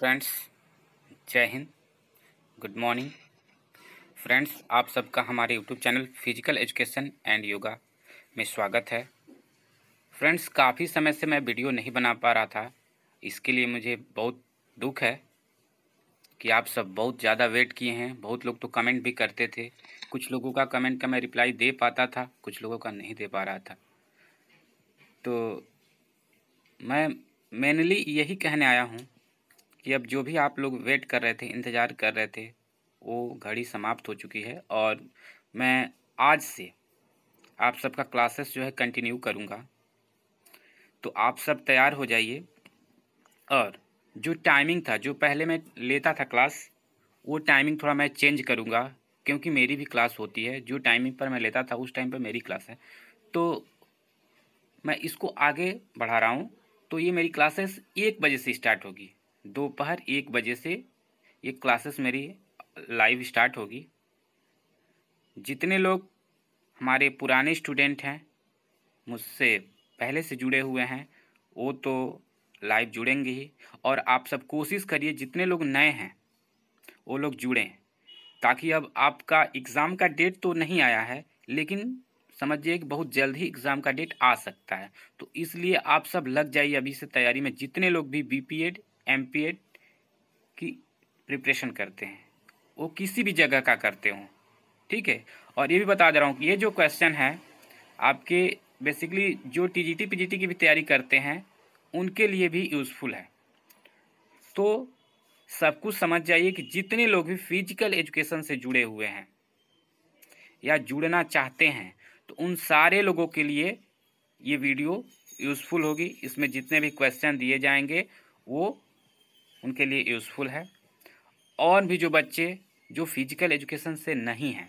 friends जय Hind good morning friends आप सबका हमारे YouTube channel physical education and yoga में स्वागत है फ्रेंड्स काफ़ी समय से मैं वीडियो नहीं बना पा रहा था इसके लिए मुझे बहुत दुख है कि आप सब बहुत ज़्यादा वेट किए हैं बहुत लोग तो कमेंट भी करते थे कुछ लोगों का कमेंट का मैं रिप्लाई दे पाता था कुछ लोगों का नहीं दे पा रहा था तो मैं मेनली यही कहने आया हूँ कि अब जो भी आप लोग वेट कर रहे थे इंतज़ार कर रहे थे वो घड़ी समाप्त हो चुकी है और मैं आज से आप सबका क्लासेस जो है कंटिन्यू करूँगा तो आप सब तैयार हो जाइए और जो टाइमिंग था जो पहले मैं लेता था क्लास वो टाइमिंग थोड़ा मैं चेंज करूँगा क्योंकि मेरी भी क्लास होती है जो टाइमिंग पर मैं लेता था उस टाइम पर मेरी क्लास है तो मैं इसको आगे बढ़ा रहा हूँ तो ये मेरी क्लासेस एक बजे से स्टार्ट होगी दोपहर एक बजे से ये क्लासेस मेरी लाइव स्टार्ट होगी जितने लोग हमारे पुराने स्टूडेंट हैं मुझसे पहले से जुड़े हुए हैं वो तो लाइव जुड़ेंगे ही और आप सब कोशिश करिए जितने लोग नए हैं वो लोग जुड़ें ताकि अब आपका एग्ज़ाम का डेट तो नहीं आया है लेकिन समझिए कि बहुत जल्द ही एग्ज़ाम का डेट आ सकता है तो इसलिए आप सब लग जाइए अभी से तैयारी में जितने लोग भी बी एम की प्रिपरेशन करते हैं वो किसी भी जगह का करते हों ठीक है और ये भी बता दे रहा हूँ कि ये जो क्वेश्चन है आपके बेसिकली जो T G T P G T की भी तैयारी करते हैं उनके लिए भी यूज़फुल है तो सब कुछ समझ जाइए कि जितने लोग भी फिजिकल एजुकेशन से जुड़े हुए हैं या जुड़ना चाहते हैं तो उन सारे लोगों के लिए ये वीडियो यूज़फुल होगी इसमें जितने भी क्वेश्चन दिए जाएंगे वो उनके लिए यूज़फुल है और भी जो बच्चे जो फिजिकल एजुकेशन से नहीं हैं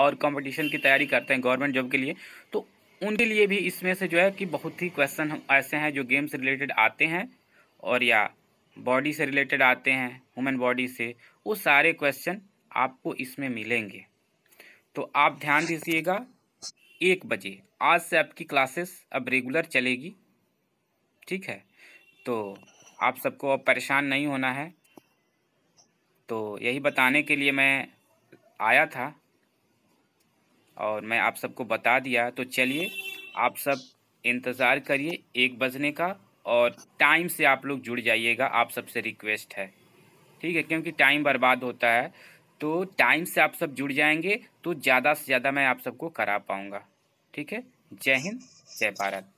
और कंपटीशन की तैयारी करते हैं गवर्नमेंट जॉब के लिए तो उनके लिए भी इसमें से जो है कि बहुत ही क्वेश्चन ऐसे हैं जो गेम्स रिलेटेड आते हैं और या बॉडी से रिलेटेड आते हैं हुमन बॉडी से वो सारे क्वेश्चन आपको इसमें मिलेंगे तो आप ध्यान दीजिएगा एक बजे आज से आपकी क्लासेस अब रेगुलर चलेगी ठीक है तो आप सबको अब परेशान नहीं होना है तो यही बताने के लिए मैं आया था और मैं आप सबको बता दिया तो चलिए आप सब इंतज़ार करिए एक बजने का और टाइम से आप लोग जुड़ जाइएगा आप सबसे रिक्वेस्ट है ठीक है क्योंकि टाइम बर्बाद होता है तो टाइम से आप सब जुड़ जाएंगे तो ज़्यादा से ज़्यादा मैं आप सबको करा पाऊँगा ठीक है जय हिंद जय भारत